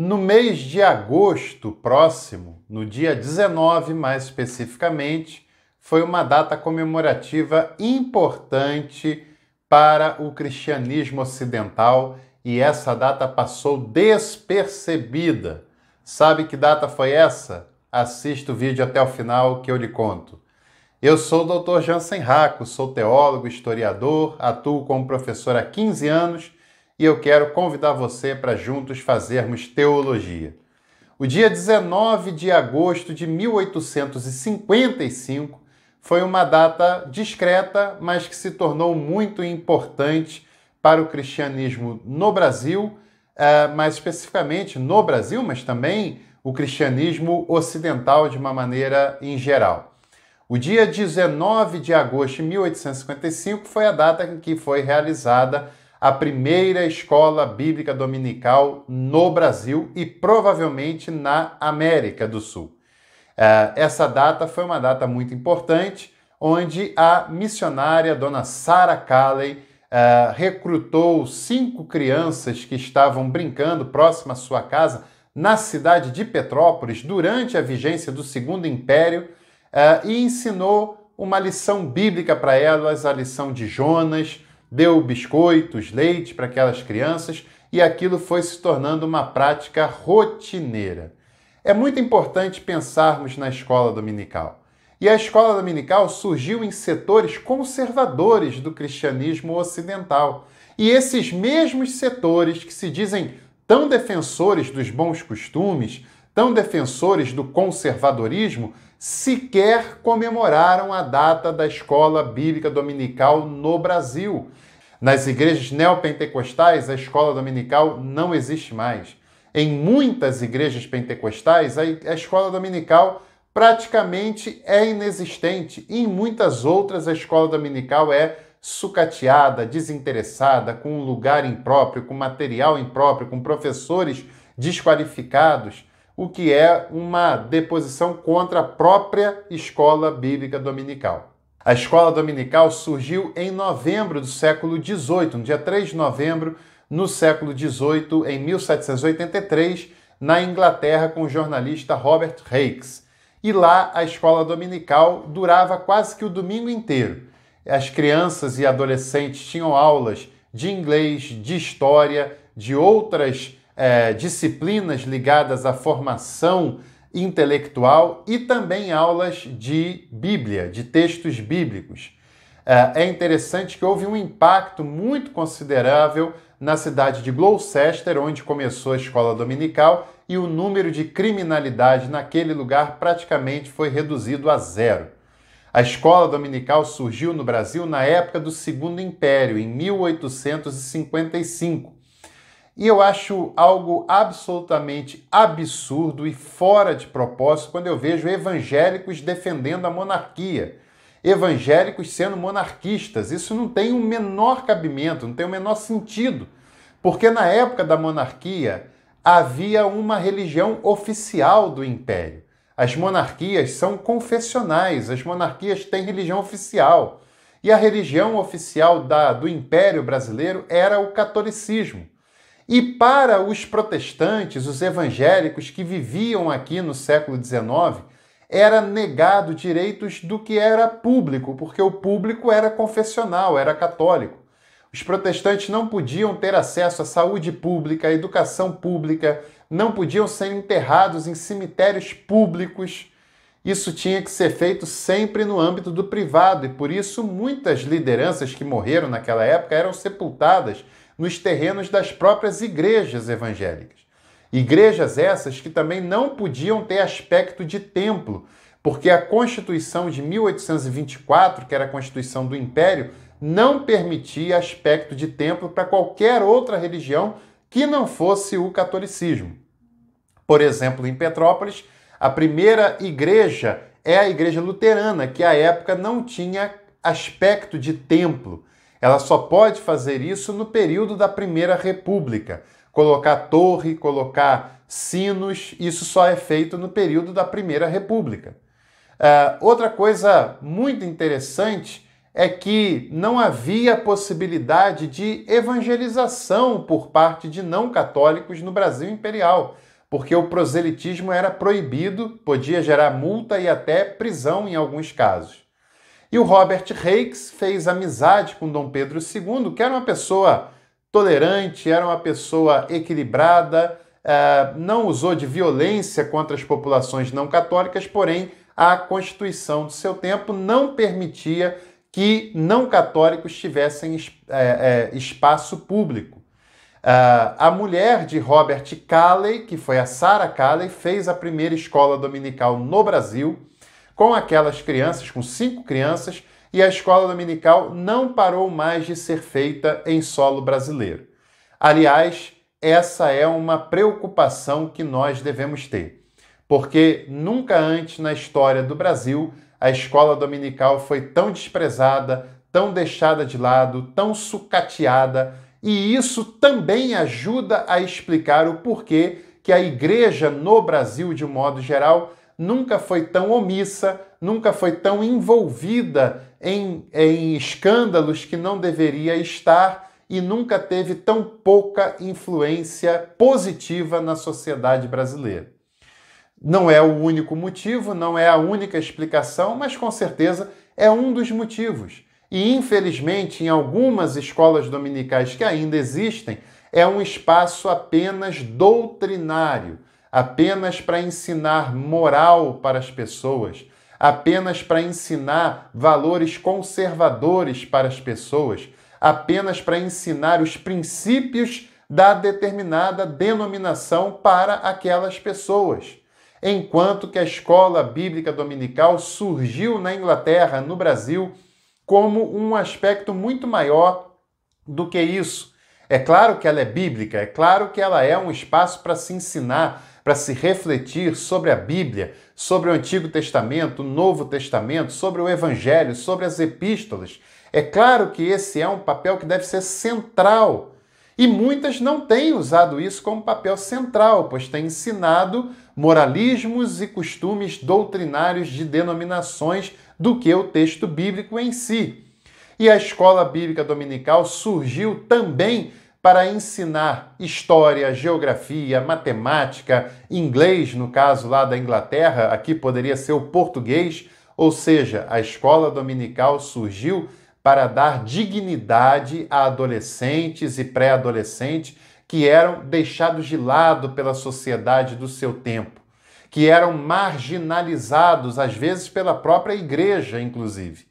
No mês de agosto próximo, no dia 19 mais especificamente, foi uma data comemorativa importante para o cristianismo ocidental e essa data passou despercebida. Sabe que data foi essa? Assista o vídeo até o final que eu lhe conto. Eu sou o Dr. Jansen Raco, sou teólogo, historiador, atuo como professor há 15 anos e eu quero convidar você para juntos fazermos teologia. O dia 19 de agosto de 1855 foi uma data discreta, mas que se tornou muito importante para o cristianismo no Brasil, eh, mais especificamente no Brasil, mas também o cristianismo ocidental de uma maneira em geral. O dia 19 de agosto de 1855 foi a data em que foi realizada a primeira escola bíblica dominical no Brasil e provavelmente na América do Sul. É, essa data foi uma data muito importante, onde a missionária Dona Sarah Calley é, recrutou cinco crianças que estavam brincando próximo à sua casa na cidade de Petrópolis durante a vigência do Segundo Império é, e ensinou uma lição bíblica para elas, a lição de Jonas, deu biscoitos, leite para aquelas crianças e aquilo foi se tornando uma prática rotineira. É muito importante pensarmos na escola dominical. E a escola dominical surgiu em setores conservadores do cristianismo ocidental. E esses mesmos setores que se dizem tão defensores dos bons costumes, tão defensores do conservadorismo, sequer comemoraram a data da escola bíblica dominical no Brasil. Nas igrejas neopentecostais, a escola dominical não existe mais. Em muitas igrejas pentecostais, a escola dominical praticamente é inexistente. E em muitas outras, a escola dominical é sucateada, desinteressada, com um lugar impróprio, com material impróprio, com professores desqualificados o que é uma deposição contra a própria escola bíblica dominical. A escola dominical surgiu em novembro do século XVIII, no dia 3 de novembro, no século XVIII, em 1783, na Inglaterra, com o jornalista Robert Hakes. E lá a escola dominical durava quase que o domingo inteiro. As crianças e adolescentes tinham aulas de inglês, de história, de outras é, disciplinas ligadas à formação intelectual e também aulas de Bíblia, de textos bíblicos. É, é interessante que houve um impacto muito considerável na cidade de Gloucester, onde começou a escola dominical, e o número de criminalidade naquele lugar praticamente foi reduzido a zero. A escola dominical surgiu no Brasil na época do Segundo Império, em 1855, e eu acho algo absolutamente absurdo e fora de propósito quando eu vejo evangélicos defendendo a monarquia, evangélicos sendo monarquistas. Isso não tem o um menor cabimento, não tem o um menor sentido, porque na época da monarquia havia uma religião oficial do império. As monarquias são confessionais, as monarquias têm religião oficial. E a religião oficial da, do Império Brasileiro era o catolicismo. E para os protestantes, os evangélicos que viviam aqui no século XIX, era negado direitos do que era público, porque o público era confessional, era católico. Os protestantes não podiam ter acesso à saúde pública, à educação pública, não podiam ser enterrados em cemitérios públicos. Isso tinha que ser feito sempre no âmbito do privado e por isso muitas lideranças que morreram naquela época eram sepultadas nos terrenos das próprias igrejas evangélicas. Igrejas essas que também não podiam ter aspecto de templo, porque a Constituição de 1824, que era a Constituição do Império, não permitia aspecto de templo para qualquer outra religião que não fosse o catolicismo. Por exemplo, em Petrópolis, a primeira igreja é a igreja luterana, que à época não tinha aspecto de templo. Ela só pode fazer isso no período da Primeira República. Colocar torre, colocar sinos, isso só é feito no período da Primeira República. Uh, outra coisa muito interessante é que não havia possibilidade de evangelização por parte de não católicos no Brasil Imperial, porque o proselitismo era proibido, podia gerar multa e até prisão em alguns casos. E o Robert Reis fez amizade com Dom Pedro II, que era uma pessoa tolerante, era uma pessoa equilibrada, eh, não usou de violência contra as populações não católicas, porém a Constituição do seu tempo não permitia que não católicos tivessem eh, eh, espaço público. a mulher de Robert Calley, que foi a Sarah Calley, fez a primeira escola dominical no Brasil com aquelas crianças, com cinco crianças, e a escola dominical não parou mais de ser feita em solo brasileiro. Aliás, essa é uma preocupação que nós devemos ter, porque nunca antes na história do Brasil a escola dominical foi tão desprezada, tão deixada de lado, tão sucateada, e isso também ajuda a explicar o porquê que a igreja no Brasil, de um modo geral, nunca foi tão omissa, nunca foi tão envolvida em, em escândalos que não deveria estar e nunca teve tão pouca influência positiva na sociedade brasileira. Não é o único motivo, não é a única explicação, mas com certeza é um dos motivos. E infelizmente, em algumas escolas dominicais que ainda existem, é um espaço apenas doutrinário apenas para ensinar moral para as pessoas, apenas para ensinar valores conservadores para as pessoas, apenas para ensinar os princípios da determinada denominação para aquelas pessoas. Enquanto que a escola bíblica dominical surgiu na Inglaterra, no Brasil, como um aspecto muito maior do que isso. É claro que ela é bíblica, é claro que ela é um espaço para se ensinar, para se refletir sobre a Bíblia, sobre o Antigo Testamento, o Novo Testamento, sobre o Evangelho, sobre as epístolas. É claro que esse é um papel que deve ser central. E muitas não têm usado isso como papel central, pois têm ensinado moralismos e costumes doutrinários de denominações do que o texto bíblico em si. E a escola bíblica dominical surgiu também para ensinar história, geografia, matemática, inglês, no caso lá da Inglaterra, aqui poderia ser o português, ou seja, a escola dominical surgiu para dar dignidade a adolescentes e pré-adolescentes que eram deixados de lado pela sociedade do seu tempo, que eram marginalizados, às vezes pela própria igreja, inclusive.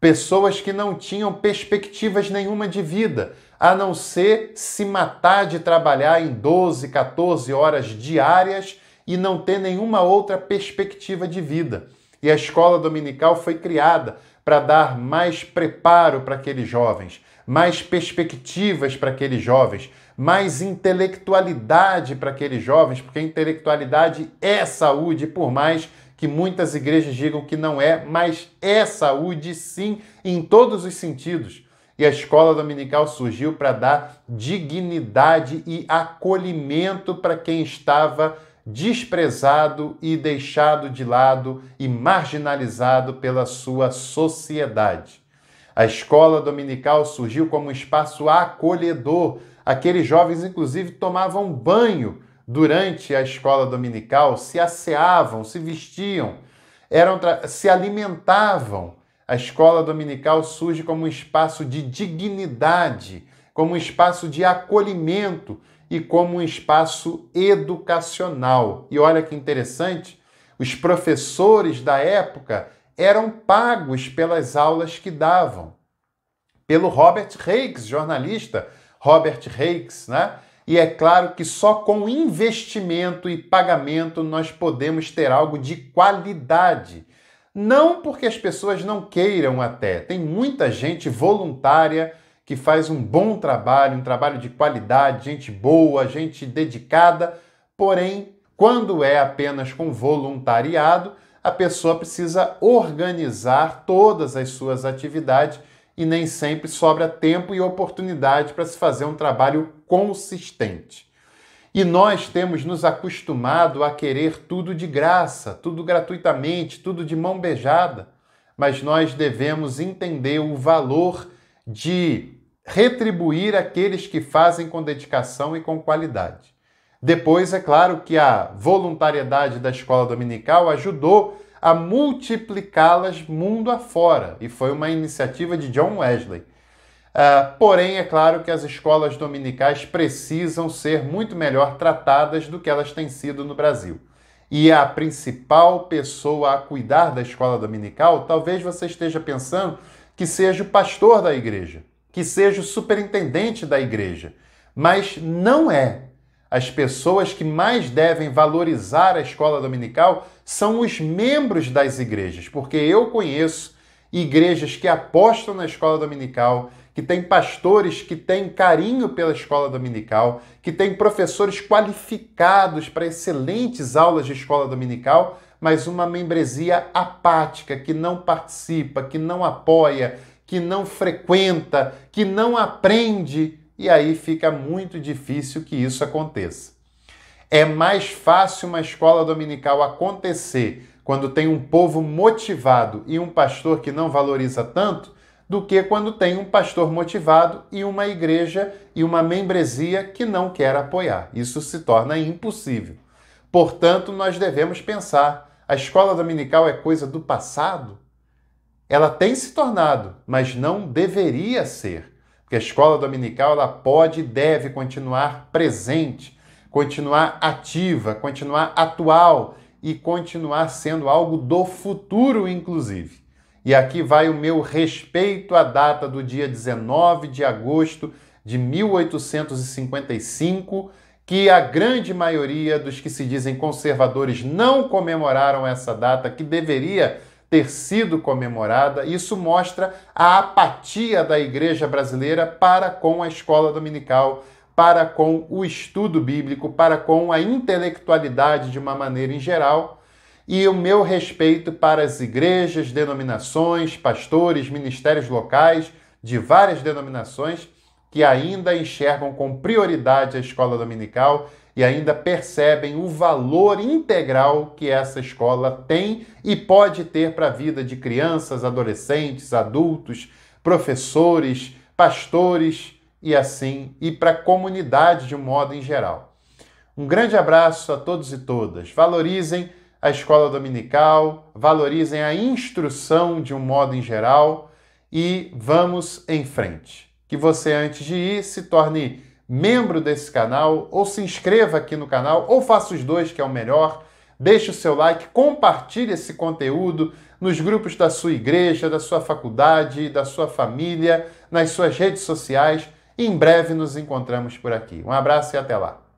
Pessoas que não tinham perspectivas nenhuma de vida, a não ser se matar de trabalhar em 12, 14 horas diárias e não ter nenhuma outra perspectiva de vida. E a escola dominical foi criada para dar mais preparo para aqueles jovens, mais perspectivas para aqueles jovens, mais intelectualidade para aqueles jovens, porque a intelectualidade é saúde, por mais que muitas igrejas digam que não é, mas é saúde sim em todos os sentidos e a escola dominical surgiu para dar dignidade e acolhimento para quem estava desprezado e deixado de lado e marginalizado pela sua sociedade. A escola dominical surgiu como um espaço acolhedor. Aqueles jovens, inclusive, tomavam banho durante a escola dominical, se asseavam, se vestiam, eram se alimentavam a escola dominical surge como um espaço de dignidade, como um espaço de acolhimento e como um espaço educacional. E olha que interessante, os professores da época eram pagos pelas aulas que davam. Pelo Robert Reikes, jornalista Robert Reikes, né? E é claro que só com investimento e pagamento nós podemos ter algo de qualidade não porque as pessoas não queiram até, tem muita gente voluntária que faz um bom trabalho, um trabalho de qualidade, gente boa, gente dedicada, porém, quando é apenas com voluntariado, a pessoa precisa organizar todas as suas atividades e nem sempre sobra tempo e oportunidade para se fazer um trabalho consistente. E nós temos nos acostumado a querer tudo de graça, tudo gratuitamente, tudo de mão beijada, mas nós devemos entender o valor de retribuir aqueles que fazem com dedicação e com qualidade. Depois, é claro que a voluntariedade da escola dominical ajudou a multiplicá-las mundo afora, e foi uma iniciativa de John Wesley. Uh, porém, é claro que as escolas dominicais precisam ser muito melhor tratadas do que elas têm sido no Brasil. E a principal pessoa a cuidar da escola dominical, talvez você esteja pensando que seja o pastor da igreja, que seja o superintendente da igreja. Mas não é. As pessoas que mais devem valorizar a escola dominical são os membros das igrejas, porque eu conheço igrejas que apostam na escola dominical que tem pastores que têm carinho pela escola dominical, que tem professores qualificados para excelentes aulas de escola dominical, mas uma membresia apática que não participa, que não apoia, que não frequenta, que não aprende, e aí fica muito difícil que isso aconteça. É mais fácil uma escola dominical acontecer quando tem um povo motivado e um pastor que não valoriza tanto do que quando tem um pastor motivado e uma igreja e uma membresia que não quer apoiar. Isso se torna impossível. Portanto, nós devemos pensar: a escola dominical é coisa do passado? Ela tem se tornado, mas não deveria ser. Porque a escola dominical ela pode e deve continuar presente, continuar ativa, continuar atual e continuar sendo algo do futuro, inclusive. E aqui vai o meu respeito à data do dia 19 de agosto de 1855, que a grande maioria dos que se dizem conservadores não comemoraram essa data, que deveria ter sido comemorada. Isso mostra a apatia da Igreja brasileira para com a escola dominical, para com o estudo bíblico, para com a intelectualidade de uma maneira em geral e o meu respeito para as igrejas, denominações, pastores, ministérios locais de várias denominações que ainda enxergam com prioridade a escola dominical e ainda percebem o valor integral que essa escola tem e pode ter para a vida de crianças, adolescentes, adultos, professores, pastores e assim, e para a comunidade de um modo em geral. Um grande abraço a todos e todas. Valorizem a escola dominical, valorizem a instrução de um modo em geral e vamos em frente. Que você, antes de ir, se torne membro desse canal, ou se inscreva aqui no canal, ou faça os dois, que é o melhor. Deixe o seu like, compartilhe esse conteúdo nos grupos da sua igreja, da sua faculdade, da sua família, nas suas redes sociais. Em breve nos encontramos por aqui. Um abraço e até lá!